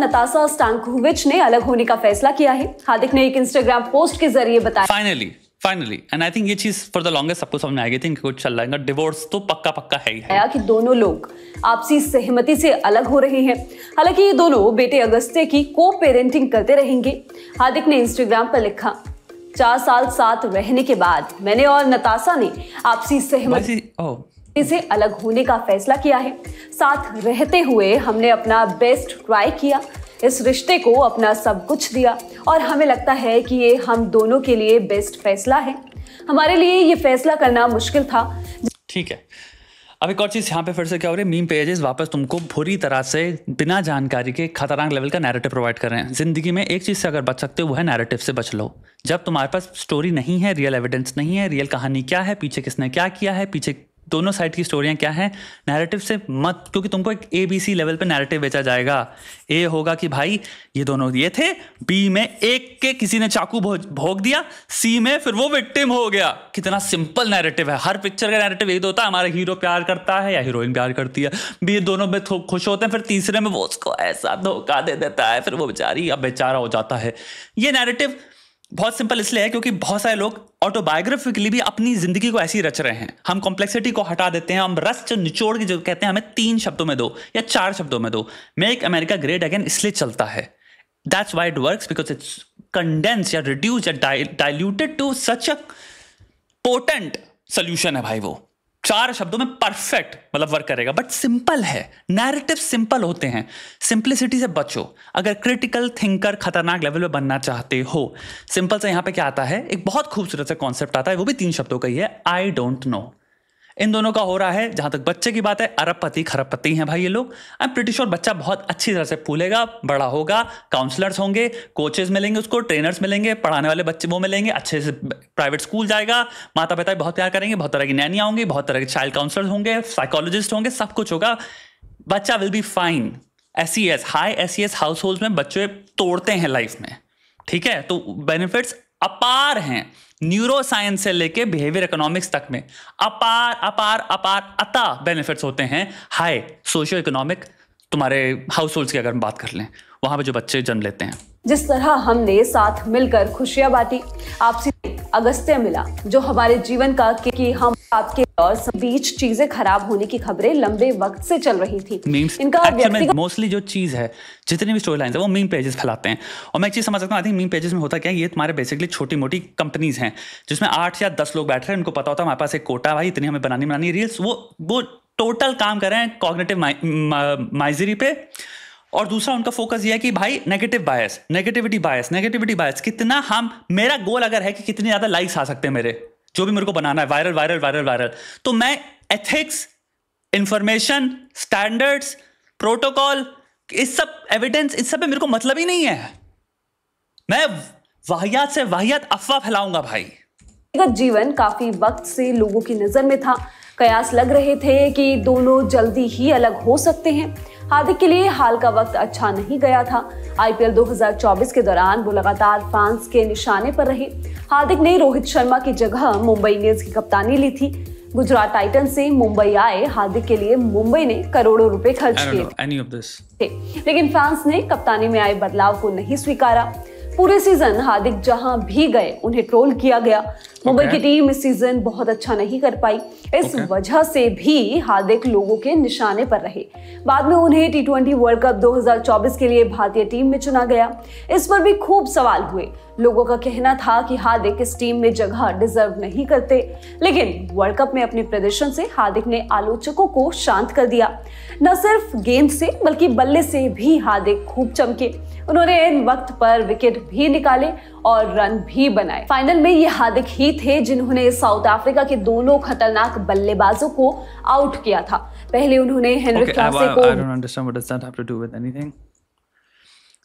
नताशा स्टांकोविच ने अलग होने का फैसला किया है हार्दिक ने एक इंस्टाग्राम पोस्ट के जरिए बताया finally finally and I think ये चीज फॉर द लॉन्गेस्ट सबको समझ आई थिंक कुछ चल रहा है डिवोर्स तो पक्का पक्का है ही है कि दोनों लोग आपसी सहमति से अलग हो रहे हैं हालांकि ये दोनों बेटे अगस्ते की को पेरेंटिंग करते रहेंगे हार्दिक ने इंस्टाग्राम पर लिखा चार साल साथ रहने के बाद मैंने और नतासा ने आपसी सहमति oh, से अलग होने का फैसला किया है साथ रहते हुए हमने अपना बेस्ट ट्राई किया इस रिश्ते को अपना सब कुछ दिया और हमें लगता है कि ये हम दोनों के लिए बेस्ट फैसला है हमारे लिए ये फैसला करना मुश्किल था ठीक है अब एक और चीज़ यहाँ पे फिर से क्या हो रही है मीम पेजेस वापस तुमको बुरी तरह से बिना जानकारी के खतरनाक लेवल का नैरेटिव प्रोवाइड कर रहे हैं ज़िंदगी में एक चीज़ से अगर बच सकते हो वो है नैरेटिव से बच लो जब तुम्हारे पास स्टोरी नहीं है रियल एविडेंस नहीं है रियल कहानी क्या है पीछे किसने क्या किया है पीछे दोनों साइड की स्टोरियाँ क्या हैं नैरेटिव से मत क्योंकि तुमको एक ए बी सी लेवल पे नैरेटिव बेचा जाएगा ए होगा कि भाई ये दोनों ये थे बी में एक के किसी ने चाकू भोग दिया सी में फिर वो विक्टिम हो गया कितना सिंपल नैरेटिव है हर पिक्चर का नैरेटिव यही होता है हमारा हीरो प्यार करता है या हीरोइन प्यार करती है बी दोनों में खुश होते हैं फिर तीसरे में वो उसको ऐसा धोखा दे देता है फिर वो बेचारी अब बेचारा हो जाता है ये नैरेटिव बहुत सिंपल इसलिए है क्योंकि बहुत सारे लोग ऑटोबायोग्राफिकली भी अपनी जिंदगी को ऐसी रच रहे हैं हम कॉम्प्लेक्सिटी को हटा देते हैं हम रस निचोड़ के जो कहते हैं हमें तीन शब्दों में दो या चार शब्दों में दो मेक अमेरिका ग्रेट अगेन इसलिए चलता है that's why it work because it's condense या रिड्यूस या diluted to such a potent solution है भाई वो चार शब्दों में परफेक्ट मतलब वर्क करेगा बट सिंपल है नैरेटिव सिंपल होते हैं सिंपलिसिटी से बचो अगर क्रिटिकल थिंकर खतरनाक लेवल पे बनना चाहते हो सिंपल से यहां पे क्या आता है एक बहुत खूबसूरत सा कॉन्सेप्ट आता है वो भी तीन शब्दों का ही है आई डोंट नो इन दोनों का हो रहा है जहां तक बच्चे की बात है अरबपति खरबपति हैं भाई ये लोग आई एम प्रिटी श्योर बच्चा बहुत अच्छी तरह से फूलेगा बड़ा होगा काउंसलर्स होंगे कोचेज मिलेंगे उसको ट्रेनर्स मिलेंगे पढ़ाने वाले बच्चे वो मिलेंगे अच्छे से प्राइवेट स्कूल जाएगा माता पिता बहुत प्यार करेंगे बहुत तरह की नैनियाँ होंगी बहुत तरह के चाइल्ड काउंसलर्स होंगे साइकोलॉजिस्ट होंगे सब कुछ होगा बच्चा will be fine S C S high S C S household में बच्चे तोड़ते हैं लाइफ में ठीक है तो बेनिफिट्स अपार हैं न्यूरो साइंस से लेके बिहेवियर इकोनॉमिक्स तक में अपार अपार अपार अता बेनिफिट्स होते हैं हाई सोशियो इकोनॉमिक तुम्हारे हाउस होल्ड की अगर हम बात कर लें वहां पर जो बच्चे जन्म लेते हैं जिस तरह हमने साथ मिलकर खुशियां बांटी आपसी अगस्त्य मिला जो हमारे जीवन का कि हम आपके और बीच चीजें खराब होने की खबरें लंबे वक्त से चल रही थी मीम्स इनका मोस्टली जो चीज है जितनी भी स्टोरी लाइन है वो मीम पेजेस फैलाते हैं और मैं एक चीज समझ सकता हूँ मीम पेजेस में होता क्या है ये तुम्हारे बेसिकली छोटी मोटी कंपनीज हैं जिसमें आठ या दस लोग बैठ रहे हैं उनको पता होता है हमारे पास एक कोटा भाई इतनी हमें बनानी बनानी रील्स वो वो टोटल काम कर रहे हैं कॉग्नेटिव माइजरी पे और दूसरा उनका फोकस यह है कि भाई negative bias negativity bias negativity bias कितना हम मेरा गोल अगर है कि कितने ज़्यादा लाइक्स आ सकते हैं मेरे जो भी मेरे को बनाना है वायरल वायरल वायरल वायरल तो मैं एथिक्स इंफॉर्मेशन स्टैंडर्ड्स प्रोटोकॉल इस सब एविडेंस इस सब में मेरे को मतलब ही नहीं है मैं वाहियात से वाहियात अफवाह फैलाऊंगा भाई जीवन काफी वक्त से लोगों की नजर में था कयास लग रहे थे कि दोनों जल्दी ही अलग हो सकते हैं हार्दिक के लिए हाल का वक्त अच्छा नहीं गया था आईपीएल 2024 के दौरान वो लगातार फैंस के निशाने पर रहे हार्दिक ने रोहित शर्मा की जगह मुंबई इंडियंस की कप्तानी ली थी गुजरात टाइटन से मुंबई आए हार्दिक के लिए मुंबई ने करोड़ों रुपए खर्च किए लेकिन फैंस ने कप्तानी में आए बदलाव को नहीं स्वीकारा पूरे सीजन हार्दिक जहां भी गए उन्हें ट्रोल किया गया मुंबई की टीम इस सीजन बहुत अच्छा नहीं कर पाई इस वजह से भी हार्दिक लोगों के निशाने पर रहे बाद में उन्हें टी ट्वेंटी वर्ल्ड कप 2024 के लिए भारतीय टीम में चुना गया इस पर भी खूब सवाल हुए लोगों का कहना था कि हार्दिक इस टीम में जगह डिजर्व नहीं करते लेकिन वर्ल्ड कप में अपने प्रदर्शन से हार्दिक ने आलोचकों को शांत कर दिया न सिर्फ गेंद से बल्कि बल्ले से भी हार्दिक खूब चमके उन्होंने इन वक्त पर विकेट भी निकाले और रन भी बनाए फाइनल में ये हार्दिक ही ही थे जिन्होंने साउथ अफ्रीका के दोनों खतरनाक बल्लेबाजों को आउट किया था पहले उन्होंने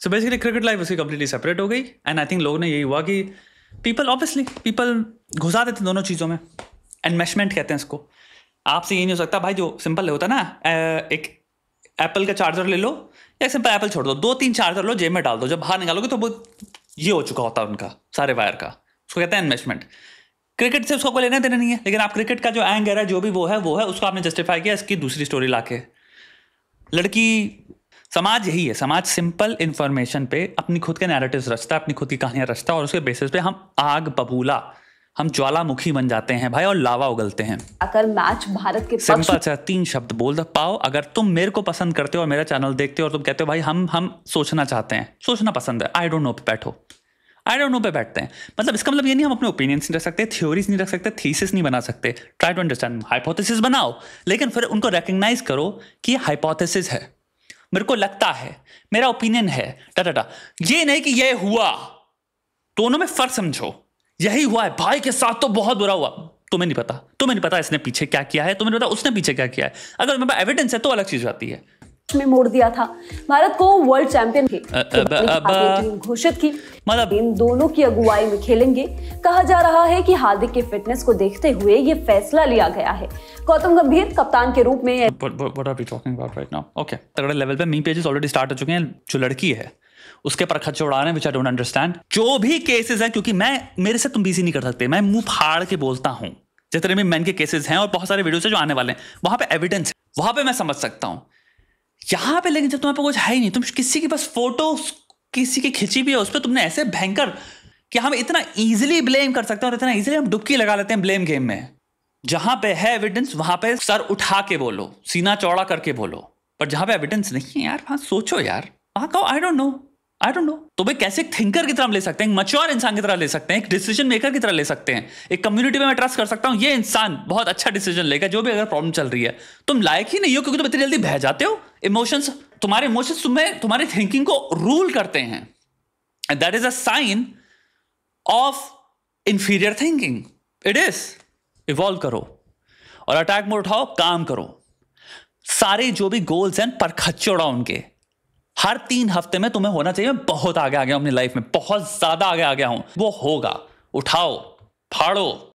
सो बेसिकली क्रिकेट लाइफ उसकी कंप्लीटली सेपरेट हो गई एंड आई थिंक लोगों ने यही हुआ कि पीपल ऑब्वियसली पीपल घुसा देते दोनों चीज़ों में एनमेशमेंट कहते हैं इसको आपसे ये नहीं हो सकता भाई जो सिंपल होता ना एक एप्पल का चार्जर ले लो या सिंपल एप्पल छोड़ दो दो तीन चार्जर लो जेब में डाल दो जब बाहर निकालोगे तो वो ये हो चुका होता है उनका सारे वायर का उसको कहते हैं एनमेशमेंट क्रिकेट से उसको कोई लेना देना नहीं है लेकिन आप क्रिकेट का जो एंग है जो भी वो है वो है उसको आपने जस्टिफाई किया इसकी दूसरी स्टोरी ला के लड़की समाज यही है समाज सिंपल इंफॉर्मेशन पे अपनी खुद के नैरेटिव रचता है अपनी खुद की कहानियां रचता है और उसके बेसिस पे हम आग बबूला हम ज्वालामुखी बन जाते हैं भाई और लावा उगलते हैं अगर मैच भारत के सिंपल सा तीन शब्द बोल द पाओ अगर तुम मेरे को पसंद करते हो और मेरा चैनल देखते हो और तुम कहते हो भाई हम हम सोचना चाहते हैं सोचना पसंद है आई डोंट नो पे बैठो आई डोंट नो पे बैठते हैं मतलब इसका मतलब ये नहीं हम अपने ओपिनियंस नहीं रख सकते थ्योरीज नहीं रख सकते थीसिस नहीं बना सकते ट्राई टू अंडरस्टैंड हाइपोथेसिस बनाओ लेकिन फिर उनको रिकग्नाइज करो कि ये हाइपोथेसिस है मेरे को लगता है मेरा ओपिनियन है टाटा ये नहीं कि ये हुआ दोनों में फर्क समझो यही हुआ है भाई के साथ तो बहुत बुरा हुआ तुम्हें नहीं पता तुम्हें नहीं पता इसने पीछे क्या किया है तुम्हें नहीं पता उसने पीछे क्या किया है अगर मेरे पास एविडेंस है तो अलग चीज़ आती है में मोड़ दिया था भारत को वर्ल्ड चैंपियन की घोषित की मतलब इन दोनों की अगुवाई में खेलेंगे कहा जा रहा है कि हार्दिक के फिटनेस को देखते हुए ये फैसला लिया गया है गौतम गंभीर कप्तान के रूप में लेवल पे पेजेस ऑलरेडी स्टार्ट हो चुके हैं जो लड़की है उसके पर खर्चे उड़ा रहे हैं विच आई डोंट अंडरस्टैंड जो भी केसेस हैं क्योंकि मैं मेरे से तुम बीसी नहीं कर सकते मैं मुंह फाड़ के बोलता हूं जितने भी मैन के केसेस हैं और बहुत सारे वीडियोस हैं जो आने वाले हैं वहां पे एविडेंस है वहां पे मैं समझ सकता हूं यहां पे लेकिन जब तुम्हारे पास कुछ है ही नहीं तुम किसी के पास फोटो किसी की खिंची भी है उस पर तुमने ऐसे भयंकर कि हम इतना इजिली ब्लेम कर सकते हैं और इतना इजिली हम डुबकी लगा लेते हैं ब्लेम गेम में जहां पे है एविडेंस वहां पे सर उठा के बोलो सीना चौड़ा करके बोलो पर जहां पे एविडेंस नहीं है यार वहां सोचो यार वहां कहो I don't know I don't know तो भाई कैसे एक थिंकर की तरह ले सकते हैं एक मच्योर इंसान की तरह ले सकते हैं एक डिसीजन मेकर की तरह ले सकते हैं एक कम्युनिटी में मैं ट्रस्ट कर सकता हूँ ये इंसान बहुत अच्छा डिसीजन लेगा जो भी अगर प्रॉब्लम चल रही है तुम लायक ही नहीं हो क्योंकि तुम इतनी जल्दी बह जाते हो इमोशंस तुम्हारे इमोशंस तुम्हें तुम्हारी थिंकिंग को रूल करते हैं that is a sign of inferior thinking it is evolve करो और अटैक मोड उठाओ काम करो सारे जो भी गोल्स हैं पर खच्चे उनके हर तीन हफ्ते में तुम्हें होना चाहिए मैं बहुत आगे आ गया हूं अपनी लाइफ में बहुत ज्यादा आगे आ गया हूं वो होगा उठाओ फाड़ो